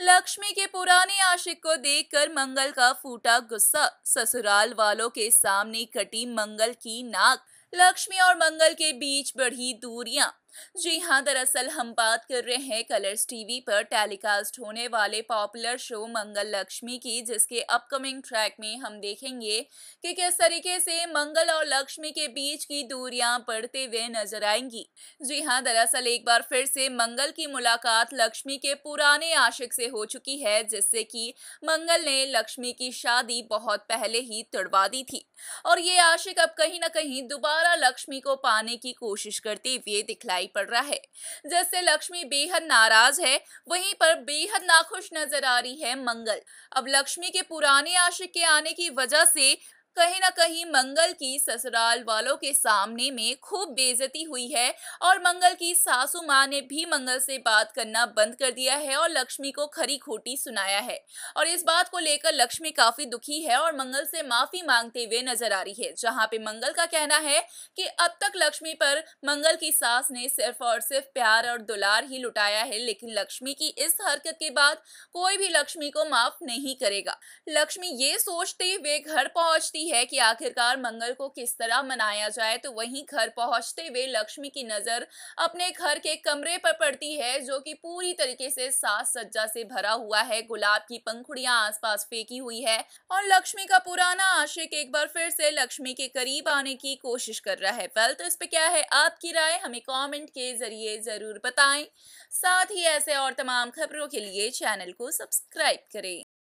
लक्ष्मी के पुराने आशिक को देखकर मंगल का फूटा गुस्सा ससुराल वालों के सामने कटी मंगल की नाक लक्ष्मी और मंगल के बीच बढ़ी दूरियां जी हाँ दरअसल हम बात कर रहे हैं कलर्स टीवी पर टेलीकास्ट होने वाले पॉपुलर शो मंगल लक्ष्मी की जिसके अपकमिंग ट्रैक में हम देखेंगे कि किस तरीके से मंगल और लक्ष्मी के बीच की दूरियां बढ़ते हुए नजर आएंगी जी हाँ दरअसल एक बार फिर से मंगल की मुलाकात लक्ष्मी के पुराने आशिक से हो चुकी है जिससे कि मंगल ने लक्ष्मी की शादी बहुत पहले ही तुड़वा दी थी और ये आशिक अब कहीं ना कहीं दोबारा लक्ष्मी को पाने की कोशिश करते हुए दिखलाई दिखाई पड़ रहा है जिससे लक्ष्मी बेहद नाराज है वहीं पर बेहद नाखुश नजर आ रही है मंगल अब लक्ष्मी के पुराने आशिक के आने की वजह से कहीं ना कहीं मंगल की ससुराल वालों के सामने में खूब बेजती हुई है और मंगल की सासू माँ ने भी मंगल से बात करना बंद कर दिया है और लक्ष्मी को खरी खोटी सुनाया है और इस बात को लेकर लक्ष्मी काफी दुखी है और मंगल से माफी मांगते हुए नजर आ रही है जहाँ पे मंगल का कहना है कि अब तक लक्ष्मी पर मंगल की सास ने सिर्फ और सिर्फ प्यार और दुलार ही लुटाया है लेकिन लक्ष्मी की इस हरकत के बाद कोई भी लक्ष्मी को माफ नहीं करेगा लक्ष्मी ये सोचते हुए घर पहुंचती है कि आखिरकार मंगल को किस तरह मनाया जाए तो वहीं घर पहुंचते हुए लक्ष्मी की नज़र अपने घर के कमरे पर पड़ती है जो कि पूरी तरीके से साज सज्जा से भरा हुआ है गुलाब की पंखुड़ियां आसपास फेंकी हुई है और लक्ष्मी का पुराना आशिक एक बार फिर से लक्ष्मी के करीब आने की कोशिश कर रहा है वेल तो इस पे क्या है आपकी राय हमें कॉमेंट के जरिए ज़रूर बताए साथ ही ऐसे और तमाम खबरों के लिए चैनल को सब्सक्राइब करें